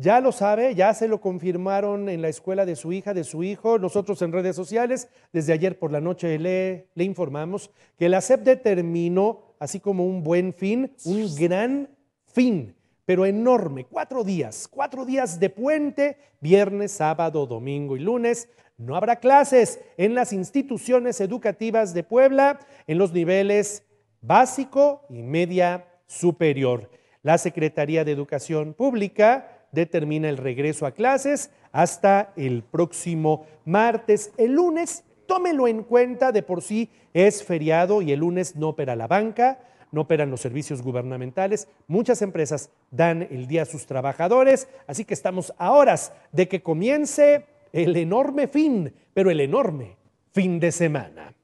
Ya lo sabe, ya se lo confirmaron en la escuela de su hija, de su hijo. Nosotros en redes sociales, desde ayer por la noche le, informamos que la SEP determinó, así como un buen fin, un gran fin, pero enorme. Cuatro días, cuatro días de puente, viernes, sábado, domingo y lunes. No habrá clases en las instituciones educativas de Puebla, en los niveles básico y media superior. La Secretaría de Educación Pública determina el regreso a clases hasta el próximo martes. El lunes, tómelo en cuenta, de por sí es feriado y el lunes no opera la banca, no operan los servicios gubernamentales. Muchas empresas dan el día a sus trabajadores, así que estamos a horas de que comience el enorme fin, pero el enorme fin de semana.